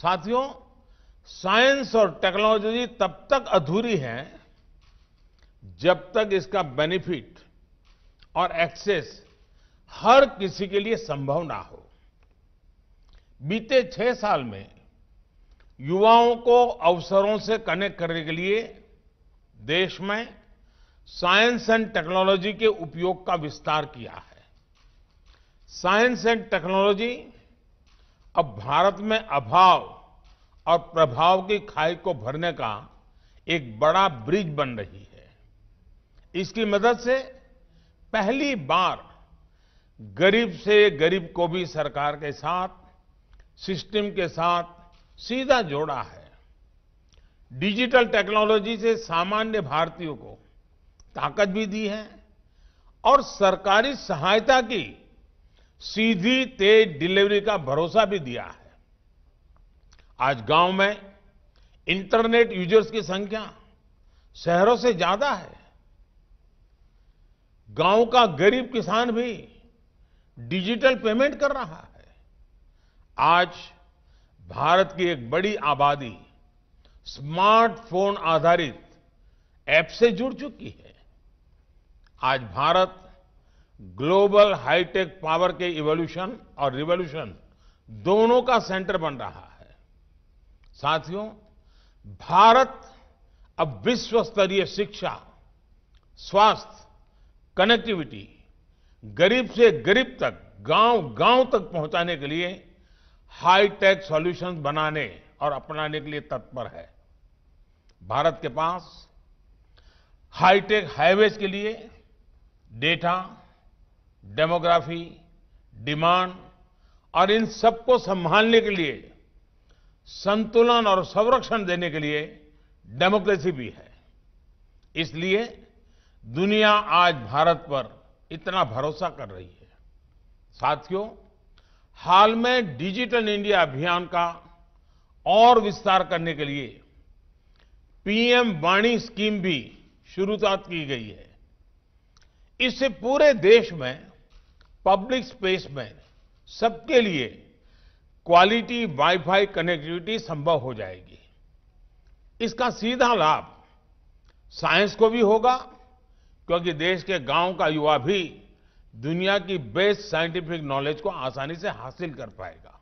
साथियों साइंस और टेक्नोलॉजी तब तक अधूरी है जब तक इसका बेनिफिट और एक्सेस हर किसी के लिए संभव ना हो बीते छह साल में युवाओं को अवसरों से कनेक्ट करने के लिए देश में साइंस एंड टेक्नोलॉजी के उपयोग का विस्तार किया है साइंस एंड टेक्नोलॉजी अब भारत में अभाव और प्रभाव की खाई को भरने का एक बड़ा ब्रिज बन रही है इसकी मदद से पहली बार गरीब से गरीब को भी सरकार के साथ सिस्टम के साथ सीधा जोड़ा है डिजिटल टेक्नोलॉजी से सामान्य भारतीयों को ताकत भी दी है और सरकारी सहायता की सीधी तेज डिलीवरी का भरोसा भी दिया है आज गांव में इंटरनेट यूजर्स की संख्या शहरों से ज्यादा है गांव का गरीब किसान भी डिजिटल पेमेंट कर रहा है आज भारत की एक बड़ी आबादी स्मार्टफोन आधारित ऐप से जुड़ चुकी है आज भारत ग्लोबल हाईटेक पावर के इवोल्यूशन और रिवोल्यूशन दोनों का सेंटर बन रहा है साथियों भारत अब विश्व स्तरीय शिक्षा स्वास्थ्य कनेक्टिविटी गरीब से गरीब तक गांव गांव तक पहुंचाने के लिए हाईटेक सॉल्यूशंस बनाने और अपनाने के लिए तत्पर है भारत के पास हाईटेक हाईवेज के लिए डेटा डेमोग्राफी डिमांड और इन सबको संभालने के लिए संतुलन और संरक्षण देने के लिए डेमोक्रेसी भी है इसलिए दुनिया आज भारत पर इतना भरोसा कर रही है साथियों हाल में डिजिटल इंडिया अभियान का और विस्तार करने के लिए पीएम वाणी स्कीम भी शुरुआत की गई है इससे पूरे देश में पब्लिक स्पेस में सबके लिए क्वालिटी वाईफाई कनेक्टिविटी संभव हो जाएगी इसका सीधा लाभ साइंस को भी होगा क्योंकि देश के गांव का युवा भी दुनिया की बेस्ट साइंटिफिक नॉलेज को आसानी से हासिल कर पाएगा